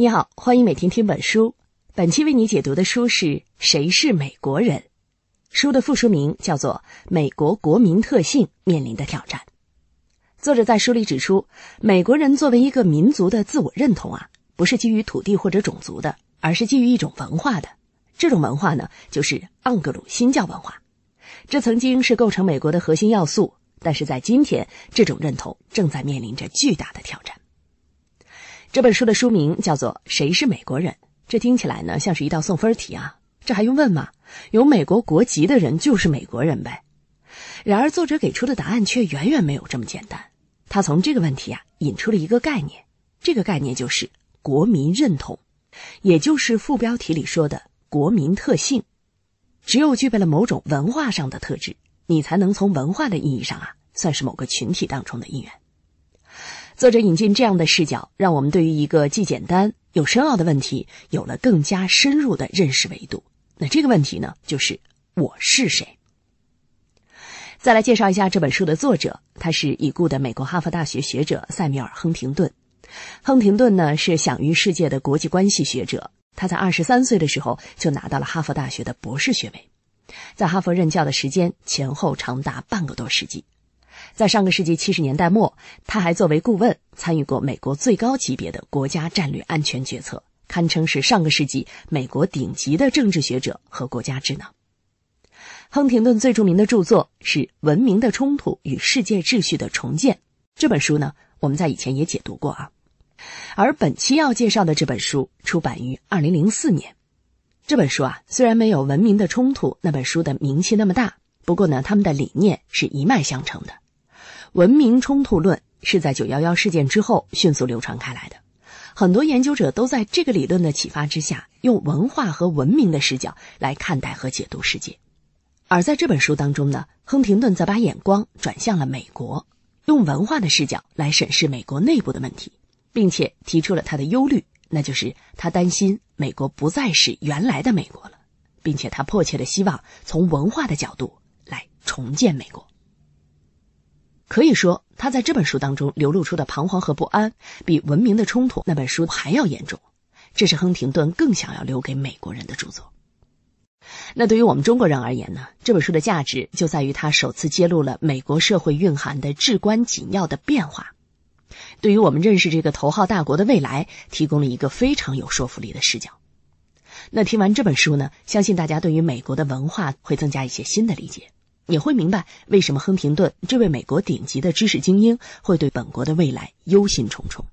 你好，欢迎每天听本书。本期为你解读的书是谁是美国人？书的副书名叫做《美国国民特性面临的挑战》。作者在书里指出，美国人作为一个民族的自我认同啊，不是基于土地或者种族的，而是基于一种文化的。这种文化呢，就是盎格鲁新教文化。这曾经是构成美国的核心要素，但是在今天，这种认同正在面临着巨大的挑战。这本书的书名叫做《谁是美国人》。这听起来呢，像是一道送分题啊！这还用问吗？有美国国籍的人就是美国人呗。然而，作者给出的答案却远远没有这么简单。他从这个问题啊，引出了一个概念，这个概念就是国民认同，也就是副标题里说的国民特性。只有具备了某种文化上的特质，你才能从文化的意义上啊，算是某个群体当中的一员。作者引进这样的视角，让我们对于一个既简单又深奥的问题，有了更加深入的认识维度。那这个问题呢，就是“我是谁”。再来介绍一下这本书的作者，他是已故的美国哈佛大学学者塞缪尔·亨廷顿。亨廷顿呢，是享誉世界的国际关系学者。他在二十三岁的时候就拿到了哈佛大学的博士学位，在哈佛任教的时间前后长达半个多世纪。在上个世纪七十年代末，他还作为顾问参与过美国最高级别的国家战略安全决策，堪称是上个世纪美国顶级的政治学者和国家智囊。亨廷顿最著名的著作是《文明的冲突与世界秩序的重建》这本书呢，我们在以前也解读过啊。而本期要介绍的这本书出版于二零零四年，这本书啊虽然没有《文明的冲突》那本书的名气那么大，不过呢，他们的理念是一脉相承的。文明冲突论是在九幺幺事件之后迅速流传开来的，很多研究者都在这个理论的启发之下，用文化和文明的视角来看待和解读世界。而在这本书当中呢，亨廷顿则把眼光转向了美国，用文化的视角来审视美国内部的问题，并且提出了他的忧虑，那就是他担心美国不再是原来的美国了，并且他迫切的希望从文化的角度来重建美国。可以说，他在这本书当中流露出的彷徨和不安，比《文明的冲突》那本书还要严重。这是亨廷顿更想要留给美国人的著作。那对于我们中国人而言呢？这本书的价值就在于它首次揭露了美国社会蕴含的至关紧要的变化，对于我们认识这个头号大国的未来，提供了一个非常有说服力的视角。那听完这本书呢，相信大家对于美国的文化会增加一些新的理解。也会明白为什么亨廷顿这位美国顶级的知识精英会对本国的未来忧心忡忡，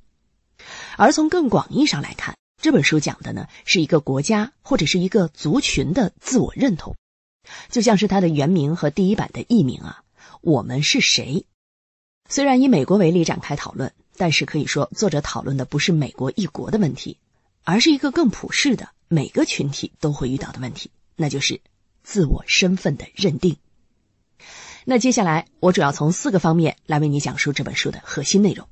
而从更广义上来看，这本书讲的呢是一个国家或者是一个族群的自我认同，就像是它的原名和第一版的译名啊“我们是谁”。虽然以美国为例展开讨论，但是可以说作者讨论的不是美国一国的问题，而是一个更普世的每个群体都会遇到的问题，那就是自我身份的认定。那接下来，我主要从四个方面来为你讲述这本书的核心内容。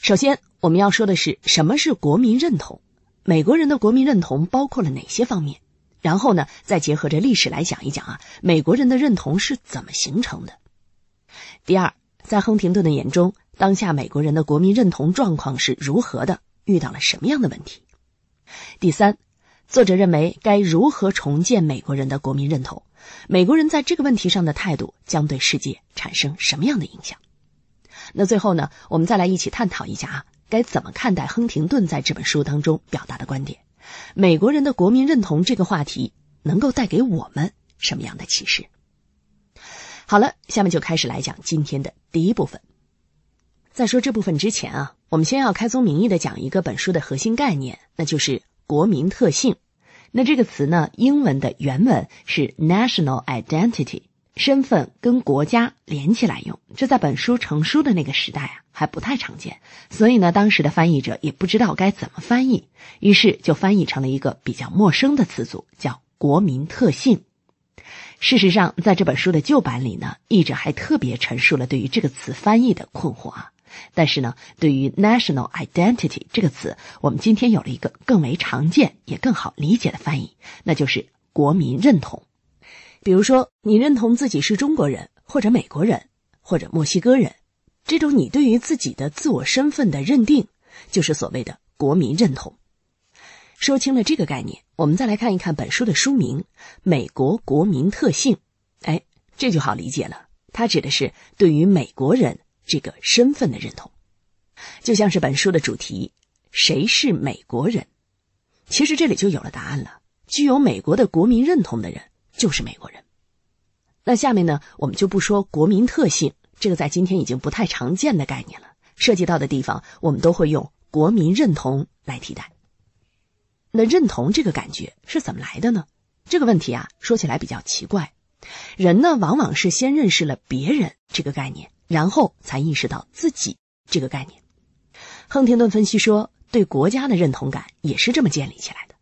首先，我们要说的是什么是国民认同，美国人的国民认同包括了哪些方面。然后呢，再结合着历史来讲一讲啊，美国人的认同是怎么形成的。第二，在亨廷顿的眼中，当下美国人的国民认同状况是如何的，遇到了什么样的问题？第三，作者认为该如何重建美国人的国民认同？美国人在这个问题上的态度将对世界产生什么样的影响？那最后呢，我们再来一起探讨一下啊，该怎么看待亨廷顿在这本书当中表达的观点？美国人的国民认同这个话题能够带给我们什么样的启示？好了，下面就开始来讲今天的第一部分。在说这部分之前啊，我们先要开宗明义的讲一个本书的核心概念，那就是国民特性。那这个词呢？英文的原文是 national identity，身份跟国家连起来用。这在本书成书的那个时代啊，还不太常见，所以呢，当时的翻译者也不知道该怎么翻译，于是就翻译成了一个比较陌生的词组，叫“国民特性”。事实上，在这本书的旧版里呢，译者还特别陈述了对于这个词翻译的困惑啊。但是呢，对于 national identity 这个词，我们今天有了一个更为常见也更好理解的翻译，那就是国民认同。比如说，你认同自己是中国人，或者美国人，或者墨西哥人，这种你对于自己的自我身份的认定，就是所谓的国民认同。说清了这个概念，我们再来看一看本书的书名《美国国民特性》，哎，这就好理解了，它指的是对于美国人。这个身份的认同，就像是本书的主题：谁是美国人？其实这里就有了答案了。具有美国的国民认同的人，就是美国人。那下面呢，我们就不说国民特性这个在今天已经不太常见的概念了。涉及到的地方，我们都会用国民认同来替代。那认同这个感觉是怎么来的呢？这个问题啊，说起来比较奇怪。人呢，往往是先认识了别人这个概念，然后才意识到自己这个概念。亨廷顿分析说，对国家的认同感也是这么建立起来的。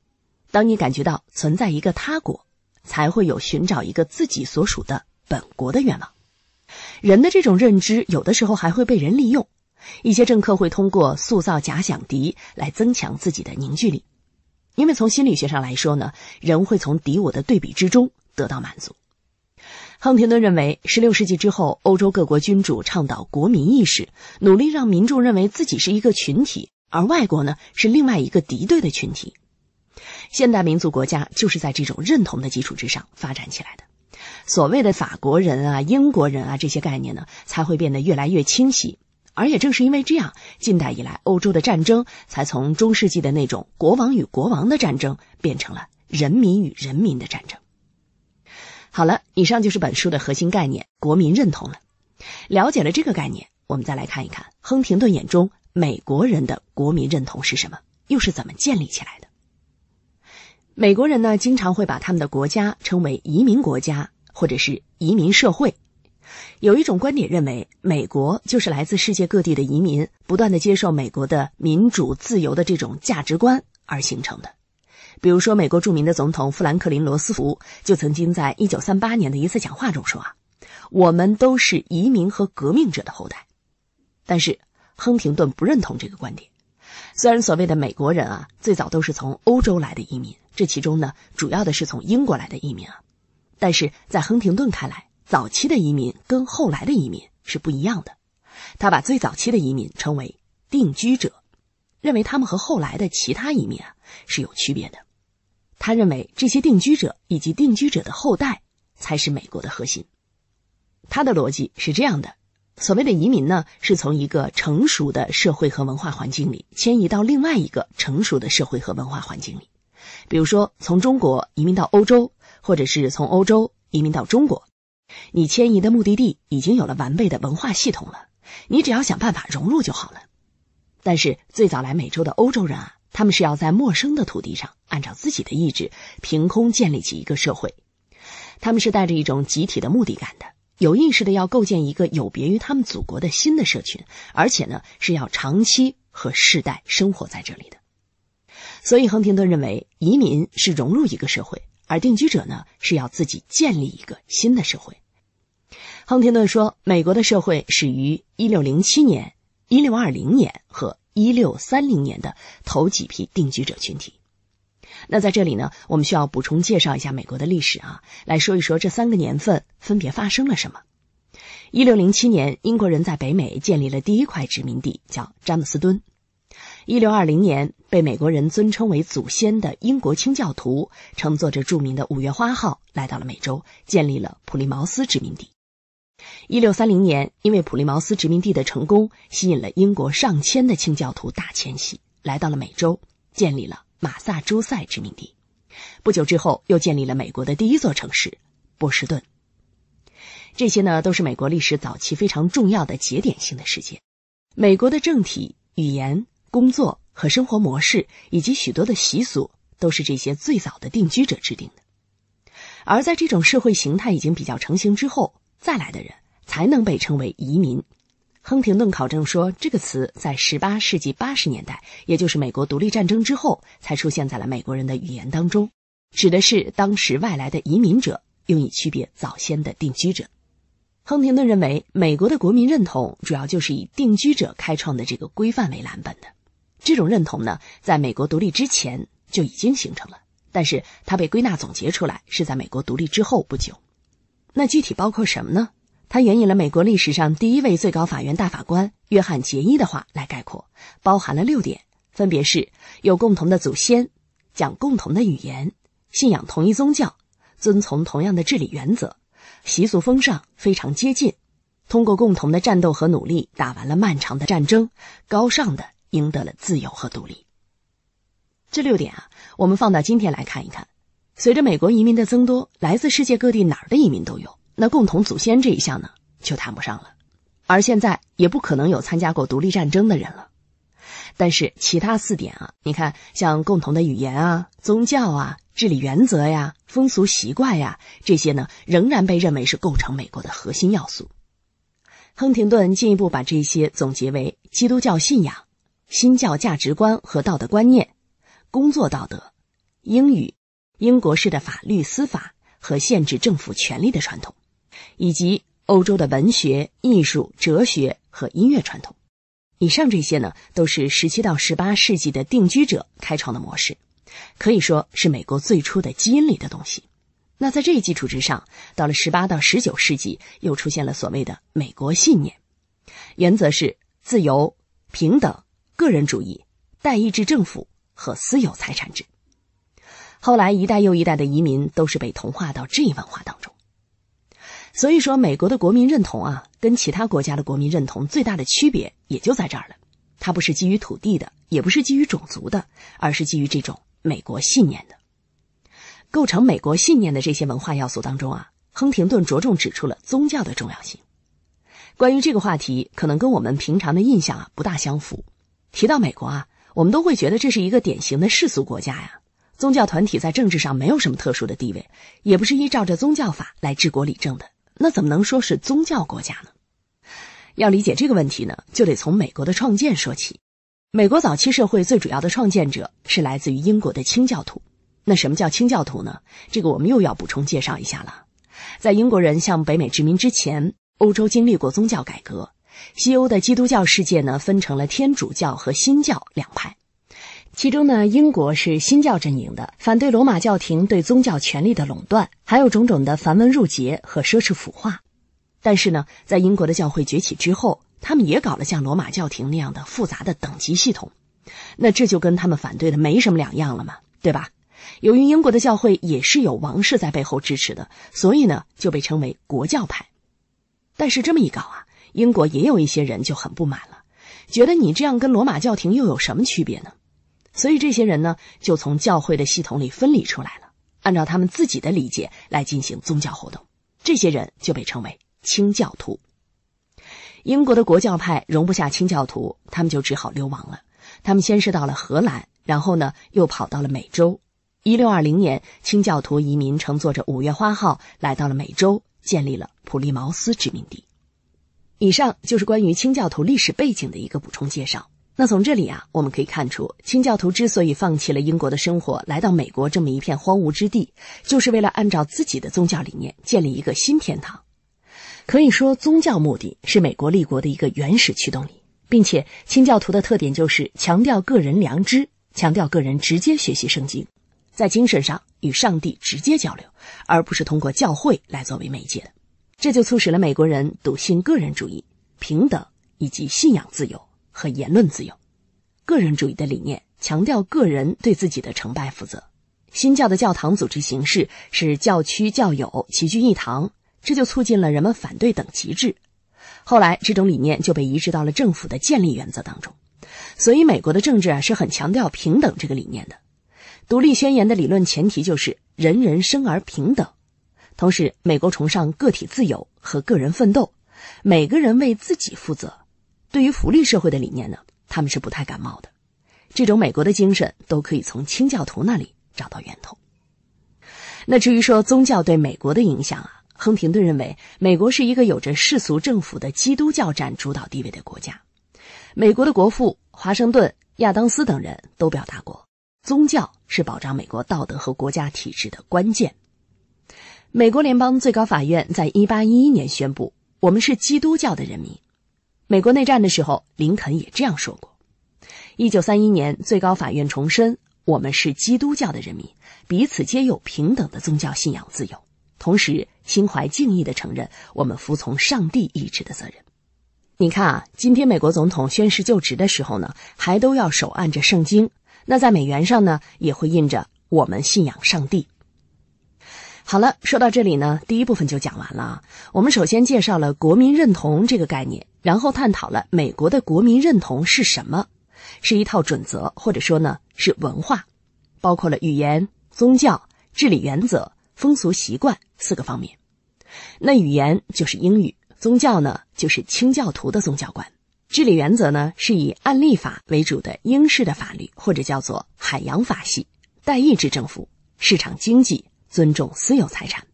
当你感觉到存在一个他国，才会有寻找一个自己所属的本国的愿望。人的这种认知，有的时候还会被人利用。一些政客会通过塑造假想敌来增强自己的凝聚力，因为从心理学上来说呢，人会从敌我的对比之中得到满足。亨廷顿认为，十六世纪之后，欧洲各国君主倡导国民意识，努力让民众认为自己是一个群体，而外国呢是另外一个敌对的群体。现代民族国家就是在这种认同的基础之上发展起来的。所谓的法国人啊、英国人啊这些概念呢，才会变得越来越清晰。而也正是因为这样，近代以来欧洲的战争才从中世纪的那种国王与国王的战争，变成了人民与人民的战争。好了，以上就是本书的核心概念——国民认同了。了解了这个概念，我们再来看一看亨廷顿眼中美国人的国民认同是什么，又是怎么建立起来的。美国人呢，经常会把他们的国家称为移民国家或者是移民社会。有一种观点认为，美国就是来自世界各地的移民不断的接受美国的民主自由的这种价值观而形成的。比如说，美国著名的总统富兰克林·罗斯福就曾经在1938年的一次讲话中说：“啊，我们都是移民和革命者的后代。”但是，亨廷顿不认同这个观点。虽然所谓的美国人啊，最早都是从欧洲来的移民，这其中呢，主要的是从英国来的移民啊，但是在亨廷顿看来，早期的移民跟后来的移民是不一样的。他把最早期的移民称为定居者。认为他们和后来的其他移民啊是有区别的。他认为这些定居者以及定居者的后代才是美国的核心。他的逻辑是这样的：所谓的移民呢，是从一个成熟的社会和文化环境里迁移到另外一个成熟的社会和文化环境里，比如说从中国移民到欧洲，或者是从欧洲移民到中国。你迁移的目的地已经有了完备的文化系统了，你只要想办法融入就好了。但是最早来美洲的欧洲人啊，他们是要在陌生的土地上，按照自己的意志，凭空建立起一个社会。他们是带着一种集体的目的感的，有意识的要构建一个有别于他们祖国的新的社群，而且呢是要长期和世代生活在这里的。所以，亨廷顿认为，移民是融入一个社会，而定居者呢是要自己建立一个新的社会。亨廷顿说，美国的社会始于一六零七年。一六二零年和一六三零年的头几批定居者群体。那在这里呢，我们需要补充介绍一下美国的历史啊，来说一说这三个年份分别发生了什么。一六零七年，英国人在北美建立了第一块殖民地，叫詹姆斯敦。一六二零年，被美国人尊称为祖先的英国清教徒，乘坐着著名的五月花号来到了美洲，建立了普利茅斯殖民地。一六三零年，因为普利茅斯殖民地的成功，吸引了英国上千的清教徒大迁徙，来到了美洲，建立了马萨诸塞殖民地。不久之后，又建立了美国的第一座城市——波士顿。这些呢，都是美国历史早期非常重要的节点性的事件。美国的政体、语言、工作和生活模式，以及许多的习俗，都是这些最早的定居者制定的。而在这种社会形态已经比较成型之后。再来的人才能被称为移民。亨廷顿考证说，这个词在十八世纪八十年代，也就是美国独立战争之后，才出现在了美国人的语言当中，指的是当时外来的移民者，用以区别早先的定居者。亨廷顿认为，美国的国民认同主要就是以定居者开创的这个规范为蓝本的。这种认同呢，在美国独立之前就已经形成了，但是它被归纳总结出来，是在美国独立之后不久。那具体包括什么呢？他援引了美国历史上第一位最高法院大法官约翰·杰伊的话来概括，包含了六点，分别是有共同的祖先，讲共同的语言，信仰同一宗教，遵从同样的治理原则，习俗风尚非常接近，通过共同的战斗和努力打完了漫长的战争，高尚的赢得了自由和独立。这六点啊，我们放到今天来看一看。随着美国移民的增多，来自世界各地哪儿的移民都有。那共同祖先这一项呢，就谈不上了。而现在也不可能有参加过独立战争的人了。但是其他四点啊，你看，像共同的语言啊、宗教啊、治理原则呀、风俗习惯呀，这些呢，仍然被认为是构成美国的核心要素。亨廷顿进一步把这些总结为基督教信仰、新教价值观和道德观念、工作道德、英语。英国式的法律、司法和限制政府权力的传统，以及欧洲的文学、艺术、哲学和音乐传统，以上这些呢，都是十七到十八世纪的定居者开创的模式，可以说是美国最初的基因里的东西。那在这一基础之上，到了十八到十九世纪，又出现了所谓的美国信念，原则是自由、平等、个人主义、代议制政府和私有财产制。后来，一代又一代的移民都是被同化到这一文化当中。所以说，美国的国民认同啊，跟其他国家的国民认同最大的区别也就在这儿了。它不是基于土地的，也不是基于种族的，而是基于这种美国信念的。构成美国信念的这些文化要素当中啊，亨廷顿着重指出了宗教的重要性。关于这个话题，可能跟我们平常的印象啊不大相符。提到美国啊，我们都会觉得这是一个典型的世俗国家呀。宗教团体在政治上没有什么特殊的地位，也不是依照着宗教法来治国理政的，那怎么能说是宗教国家呢？要理解这个问题呢，就得从美国的创建说起。美国早期社会最主要的创建者是来自于英国的清教徒。那什么叫清教徒呢？这个我们又要补充介绍一下了。在英国人向北美殖民之前，欧洲经历过宗教改革，西欧的基督教世界呢分成了天主教和新教两派。其中呢，英国是新教阵营的，反对罗马教廷对宗教权力的垄断，还有种种的繁文缛节和奢侈腐化。但是呢，在英国的教会崛起之后，他们也搞了像罗马教廷那样的复杂的等级系统，那这就跟他们反对的没什么两样了嘛，对吧？由于英国的教会也是有王室在背后支持的，所以呢，就被称为国教派。但是这么一搞啊，英国也有一些人就很不满了，觉得你这样跟罗马教廷又有什么区别呢？所以这些人呢，就从教会的系统里分离出来了，按照他们自己的理解来进行宗教活动。这些人就被称为清教徒。英国的国教派容不下清教徒，他们就只好流亡了。他们先是到了荷兰，然后呢又跑到了美洲。一六二零年，清教徒移民乘坐着五月花号来到了美洲，建立了普利茅斯殖民地。以上就是关于清教徒历史背景的一个补充介绍。那从这里啊，我们可以看出，清教徒之所以放弃了英国的生活，来到美国这么一片荒芜之地，就是为了按照自己的宗教理念建立一个新天堂。可以说，宗教目的是美国立国的一个原始驱动力，并且清教徒的特点就是强调个人良知，强调个人直接学习圣经，在精神上与上帝直接交流，而不是通过教会来作为媒介的。这就促使了美国人笃信个人主义、平等以及信仰自由。和言论自由，个人主义的理念强调个人对自己的成败负责。新教的教堂组织形式是教区教友齐聚一堂，这就促进了人们反对等级制。后来，这种理念就被移植到了政府的建立原则当中。所以，美国的政治啊是很强调平等这个理念的。独立宣言的理论前提就是人人生而平等。同时，美国崇尚个体自由和个人奋斗，每个人为自己负责。对于福利社会的理念呢，他们是不太感冒的。这种美国的精神都可以从清教徒那里找到源头。那至于说宗教对美国的影响啊，亨廷顿认为，美国是一个有着世俗政府的基督教占主导地位的国家。美国的国父华盛顿、亚当斯等人都表达过，宗教是保障美国道德和国家体制的关键。美国联邦最高法院在一八一一年宣布：“我们是基督教的人民。”美国内战的时候，林肯也这样说过。一九三一年，最高法院重申：“我们是基督教的人民，彼此皆有平等的宗教信仰自由，同时心怀敬意的承认我们服从上帝意志的责任。”你看啊，今天美国总统宣誓就职的时候呢，还都要手按着圣经。那在美元上呢，也会印着“我们信仰上帝”。好了，说到这里呢，第一部分就讲完了啊。我们首先介绍了国民认同这个概念，然后探讨了美国的国民认同是什么，是一套准则，或者说呢是文化，包括了语言、宗教、治理原则、风俗习惯四个方面。那语言就是英语，宗教呢就是清教徒的宗教观，治理原则呢是以案例法为主的英式的法律，或者叫做海洋法系、代议制政府、市场经济。尊重私有财产，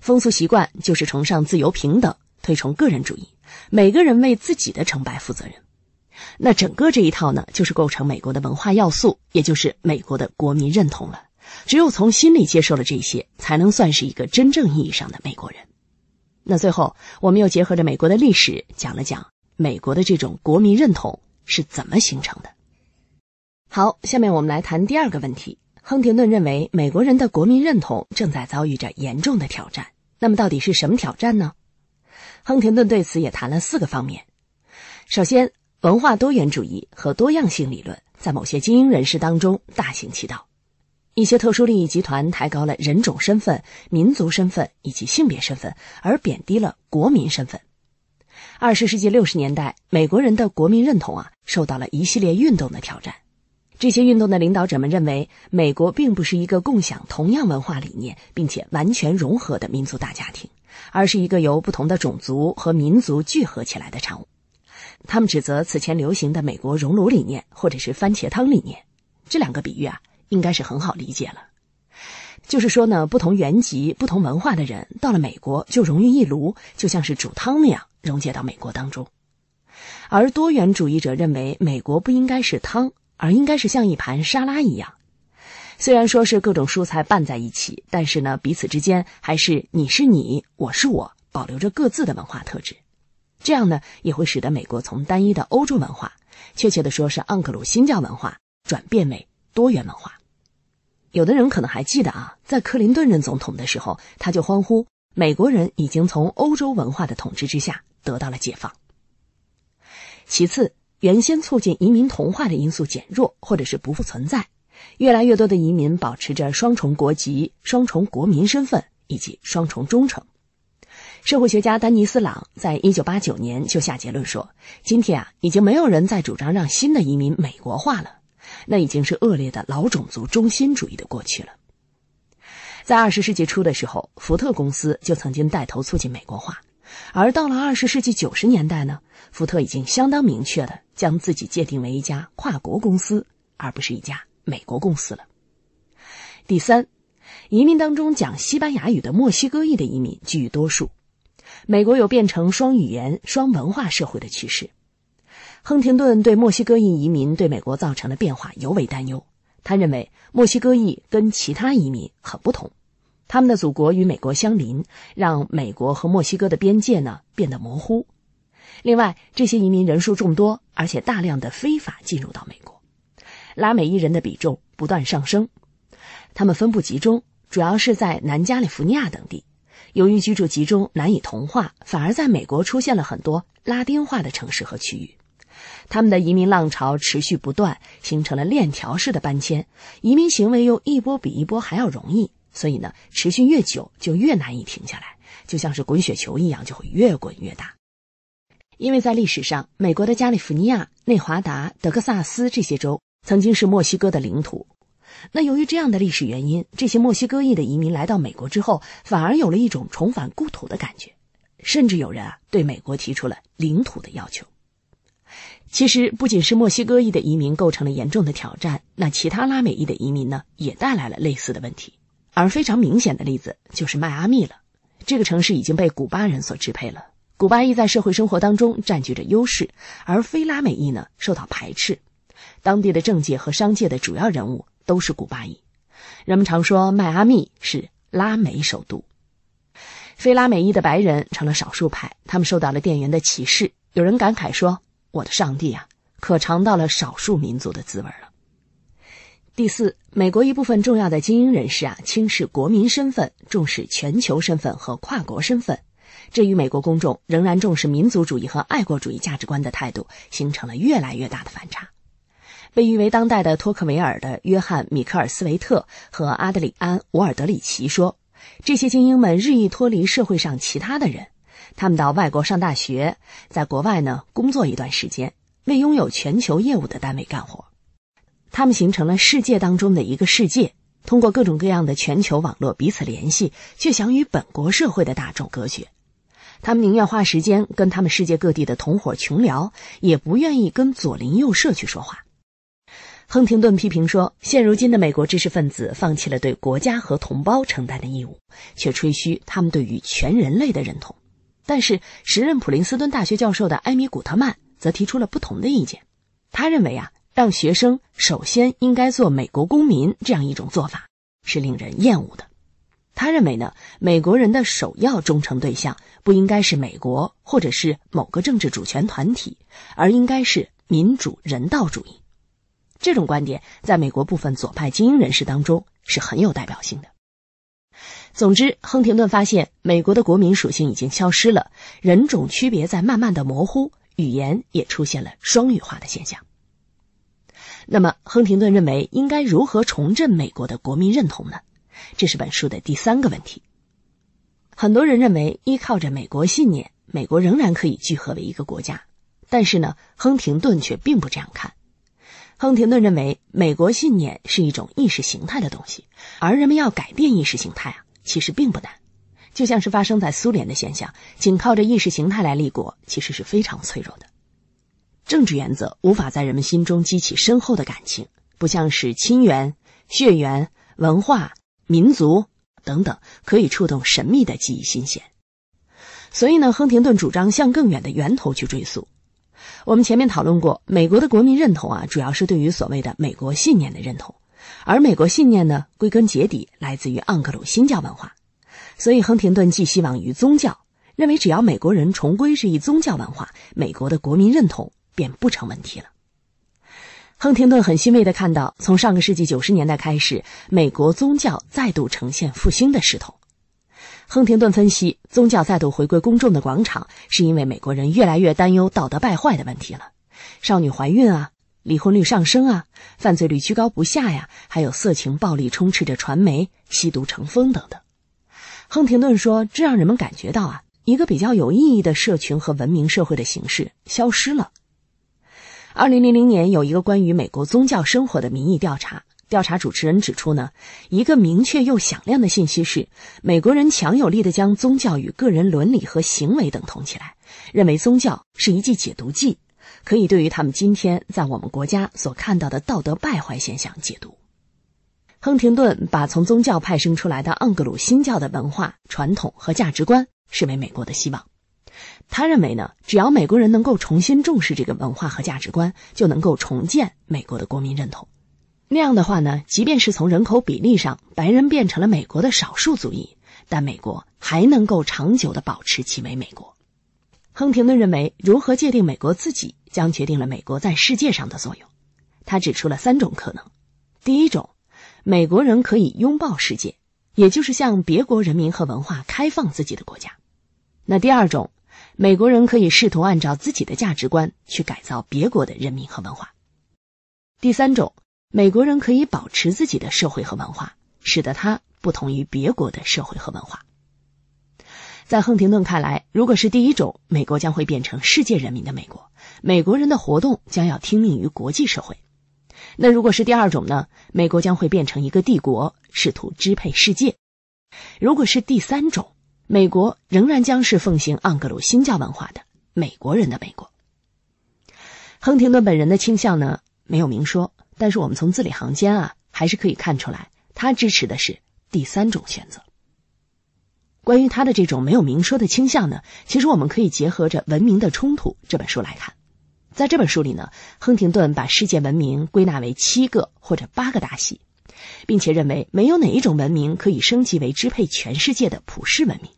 风俗习惯就是崇尚自由平等，推崇个人主义，每个人为自己的成败负责任。那整个这一套呢，就是构成美国的文化要素，也就是美国的国民认同了。只有从心里接受了这些，才能算是一个真正意义上的美国人。那最后，我们又结合着美国的历史，讲了讲美国的这种国民认同是怎么形成的。好，下面我们来谈第二个问题。亨廷顿认为，美国人的国民认同正在遭遇着严重的挑战。那么，到底是什么挑战呢？亨廷顿对此也谈了四个方面。首先，文化多元主义和多样性理论在某些精英人士当中大行其道，一些特殊利益集团抬高了人种身份、民族身份以及性别身份，而贬低了国民身份。二十世纪六十年代，美国人的国民认同啊，受到了一系列运动的挑战。这些运动的领导者们认为，美国并不是一个共享同样文化理念并且完全融合的民族大家庭，而是一个由不同的种族和民族聚合起来的产物。他们指责此前流行的“美国熔炉”理念，或者是“番茄汤”理念，这两个比喻啊，应该是很好理解了。就是说呢，不同原籍、不同文化的人到了美国就融于一炉，就像是煮汤那样溶解到美国当中。而多元主义者认为，美国不应该是汤。而应该是像一盘沙拉一样，虽然说是各种蔬菜拌在一起，但是呢，彼此之间还是你是你，我是我，保留着各自的文化特质。这样呢，也会使得美国从单一的欧洲文化，确切的说是盎格鲁新教文化，转变为多元文化。有的人可能还记得啊，在克林顿任总统的时候，他就欢呼美国人已经从欧洲文化的统治之下得到了解放。其次。原先促进移民同化的因素减弱，或者是不复存在，越来越多的移民保持着双重国籍、双重国民身份以及双重忠诚。社会学家丹尼斯·朗在一九八九年就下结论说：“今天啊，已经没有人再主张让新的移民美国化了，那已经是恶劣的老种族中心主义的过去了。”在二十世纪初的时候，福特公司就曾经带头促进美国化。而到了二十世纪九十年代呢，福特已经相当明确的将自己界定为一家跨国公司，而不是一家美国公司了。第三，移民当中讲西班牙语的墨西哥裔的移民居于多数。美国有变成双语言、双文化社会的趋势。亨廷顿对墨西哥裔移民对美国造成的变化尤为担忧。他认为墨西哥裔跟其他移民很不同。他们的祖国与美国相邻，让美国和墨西哥的边界呢变得模糊。另外，这些移民人数众多，而且大量的非法进入到美国，拉美裔人的比重不断上升。他们分布集中，主要是在南加利福尼亚等地。由于居住集中，难以同化，反而在美国出现了很多拉丁化的城市和区域。他们的移民浪潮持续不断，形成了链条式的搬迁。移民行为又一波比一波还要容易。所以呢，持续越久就越难以停下来，就像是滚雪球一样，就会越滚越大。因为在历史上，美国的加利福尼亚、内华达、德克萨斯这些州曾经是墨西哥的领土。那由于这样的历史原因，这些墨西哥裔的移民来到美国之后，反而有了一种重返故土的感觉，甚至有人啊对美国提出了领土的要求。其实，不仅是墨西哥裔的移民构成了严重的挑战，那其他拉美裔的移民呢，也带来了类似的问题。而非常明显的例子就是迈阿密了，这个城市已经被古巴人所支配了。古巴裔在社会生活当中占据着优势，而非拉美裔呢受到排斥。当地的政界和商界的主要人物都是古巴裔，人们常说迈阿密是拉美首都。非拉美裔的白人成了少数派，他们受到了店员的歧视。有人感慨说：“我的上帝啊，可尝到了少数民族的滋味了。”第四，美国一部分重要的精英人士啊，轻视国民身份，重视全球身份和跨国身份，这与美国公众仍然重视民族主义和爱国主义价值观的态度，形成了越来越大的反差。被誉为当代的托克维尔的约翰·米克尔斯维特和阿德里安·伍尔德里奇说，这些精英们日益脱离社会上其他的人，他们到外国上大学，在国外呢工作一段时间，为拥有全球业务的单位干活。他们形成了世界当中的一个世界，通过各种各样的全球网络彼此联系，却想与本国社会的大众隔绝。他们宁愿花时间跟他们世界各地的同伙穷聊，也不愿意跟左邻右舍去说话。亨廷顿批评说，现如今的美国知识分子放弃了对国家和同胞承担的义务，却吹嘘他们对于全人类的认同。但是，时任普林斯顿大学教授的埃米古特曼则提出了不同的意见。他认为啊。让学生首先应该做美国公民，这样一种做法是令人厌恶的。他认为呢，美国人的首要忠诚对象不应该是美国或者是某个政治主权团体，而应该是民主人道主义。这种观点在美国部分左派精英人士当中是很有代表性的。总之，亨廷顿发现，美国的国民属性已经消失了，人种区别在慢慢的模糊，语言也出现了双语化的现象。那么，亨廷顿认为应该如何重振美国的国民认同呢？这是本书的第三个问题。很多人认为依靠着美国信念，美国仍然可以聚合为一个国家，但是呢，亨廷顿却并不这样看。亨廷顿认为，美国信念是一种意识形态的东西，而人们要改变意识形态啊，其实并不难，就像是发生在苏联的现象，仅靠着意识形态来立国，其实是非常脆弱的。政治原则无法在人们心中激起深厚的感情，不像是亲缘、血缘、文化、民族等等可以触动神秘的记忆心弦。所以呢，亨廷顿主张向更远的源头去追溯。我们前面讨论过，美国的国民认同啊，主要是对于所谓的美国信念的认同，而美国信念呢，归根结底来自于盎格鲁新教文化。所以，亨廷顿寄希望于宗教，认为只要美国人重归这一宗教文化，美国的国民认同。便不成问题了。亨廷顿很欣慰的看到，从上个世纪九十年代开始，美国宗教再度呈现复兴的势头。亨廷顿分析，宗教再度回归公众的广场，是因为美国人越来越担忧道德败坏的问题了：少女怀孕啊，离婚率上升啊，犯罪率居高不下呀，还有色情暴力充斥着传媒，吸毒成风等等。亨廷顿说，这让人们感觉到啊，一个比较有意义的社群和文明社会的形式消失了。二零零零年有一个关于美国宗教生活的民意调查，调查主持人指出呢，一个明确又响亮的信息是，美国人强有力的将宗教与个人伦理和行为等同起来，认为宗教是一剂解毒剂，可以对于他们今天在我们国家所看到的道德败坏现象解读。亨廷顿把从宗教派生出来的盎格鲁新教的文化传统和价值观视为美国的希望。他认为呢，只要美国人能够重新重视这个文化和价值观，就能够重建美国的国民认同。那样的话呢，即便是从人口比例上白人变成了美国的少数族裔，但美国还能够长久的保持其为美国。亨廷顿认为，如何界定美国自己，将决定了美国在世界上的作用。他指出了三种可能：第一种，美国人可以拥抱世界，也就是向别国人民和文化开放自己的国家；那第二种。美国人可以试图按照自己的价值观去改造别国的人民和文化。第三种，美国人可以保持自己的社会和文化，使得它不同于别国的社会和文化。在亨廷顿看来，如果是第一种，美国将会变成世界人民的美国，美国人的活动将要听命于国际社会。那如果是第二种呢？美国将会变成一个帝国，试图支配世界。如果是第三种。美国仍然将是奉行盎格鲁新教文化的美国人的美国。亨廷顿本人的倾向呢，没有明说，但是我们从字里行间啊，还是可以看出来，他支持的是第三种选择。关于他的这种没有明说的倾向呢，其实我们可以结合着《文明的冲突》这本书来看，在这本书里呢，亨廷顿把世界文明归纳为七个或者八个大系，并且认为没有哪一种文明可以升级为支配全世界的普世文明。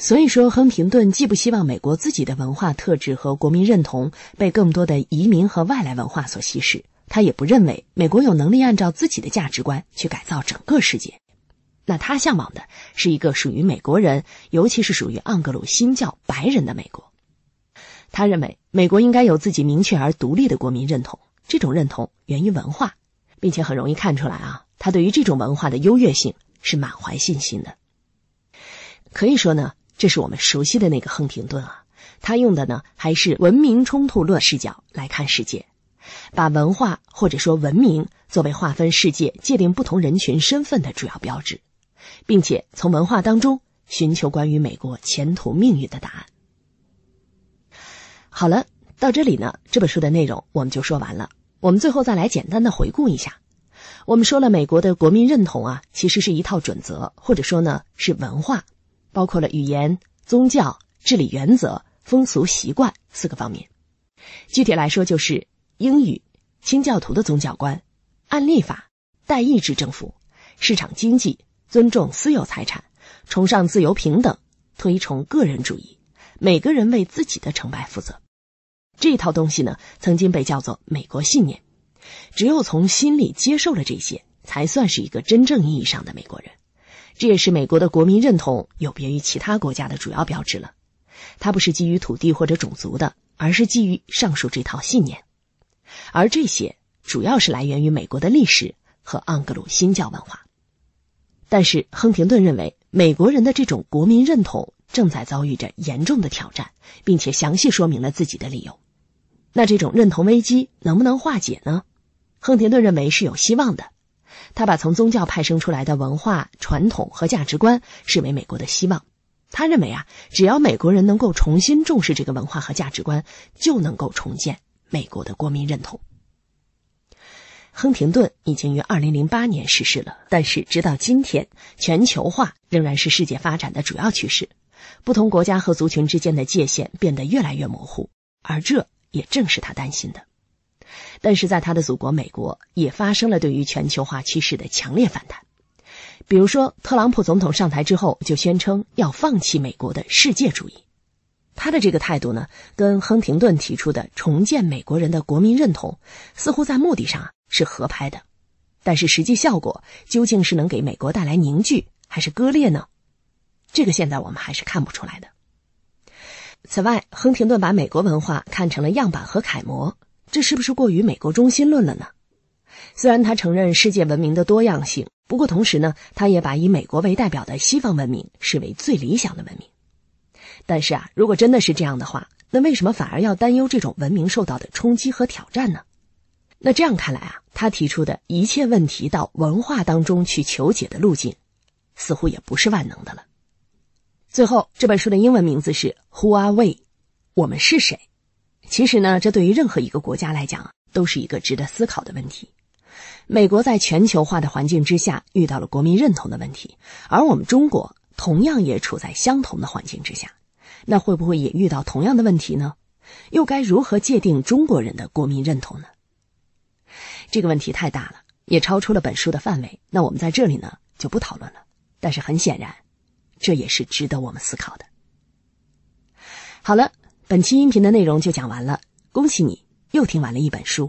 所以说，亨廷顿既不希望美国自己的文化特质和国民认同被更多的移民和外来文化所稀释，他也不认为美国有能力按照自己的价值观去改造整个世界。那他向往的是一个属于美国人，尤其是属于盎格鲁新教白人的美国。他认为美国应该有自己明确而独立的国民认同，这种认同源于文化，并且很容易看出来啊，他对于这种文化的优越性是满怀信心的。可以说呢。这是我们熟悉的那个亨廷顿啊，他用的呢还是文明冲突论视角来看世界，把文化或者说文明作为划分世界、界定不同人群身份的主要标志，并且从文化当中寻求关于美国前途命运的答案。好了，到这里呢，这本书的内容我们就说完了。我们最后再来简单的回顾一下，我们说了美国的国民认同啊，其实是一套准则，或者说呢是文化。包括了语言、宗教、治理原则、风俗习惯四个方面。具体来说，就是英语、清教徒的宗教观、按例法、代议制政府、市场经济、尊重私有财产、崇尚自由平等、推崇个人主义，每个人为自己的成败负责。这套东西呢，曾经被叫做“美国信念”。只有从心里接受了这些，才算是一个真正意义上的美国人。这也是美国的国民认同有别于其他国家的主要标志了，它不是基于土地或者种族的，而是基于上述这套信念，而这些主要是来源于美国的历史和盎格鲁新教文化。但是，亨廷顿认为，美国人的这种国民认同正在遭遇着严重的挑战，并且详细说明了自己的理由。那这种认同危机能不能化解呢？亨廷顿认为是有希望的。他把从宗教派生出来的文化传统和价值观视为美国的希望。他认为啊，只要美国人能够重新重视这个文化和价值观，就能够重建美国的国民认同。亨廷顿已经于二零零八年逝世了，但是直到今天，全球化仍然是世界发展的主要趋势。不同国家和族群之间的界限变得越来越模糊，而这也正是他担心的。但是在他的祖国美国，也发生了对于全球化趋势的强烈反弹。比如说，特朗普总统上台之后就宣称要放弃美国的世界主义。他的这个态度呢，跟亨廷顿提出的重建美国人的国民认同，似乎在目的上是合拍的。但是实际效果究竟是能给美国带来凝聚，还是割裂呢？这个现在我们还是看不出来的。此外，亨廷顿把美国文化看成了样板和楷模。这是不是过于美国中心论了呢？虽然他承认世界文明的多样性，不过同时呢，他也把以美国为代表的西方文明视为最理想的文明。但是啊，如果真的是这样的话，那为什么反而要担忧这种文明受到的冲击和挑战呢？那这样看来啊，他提出的一切问题到文化当中去求解的路径，似乎也不是万能的了。最后，这本书的英文名字是《Who Are We？我们是谁？》其实呢，这对于任何一个国家来讲都是一个值得思考的问题。美国在全球化的环境之下遇到了国民认同的问题，而我们中国同样也处在相同的环境之下，那会不会也遇到同样的问题呢？又该如何界定中国人的国民认同呢？这个问题太大了，也超出了本书的范围。那我们在这里呢就不讨论了。但是很显然，这也是值得我们思考的。好了。本期音频的内容就讲完了，恭喜你又听完了一本书。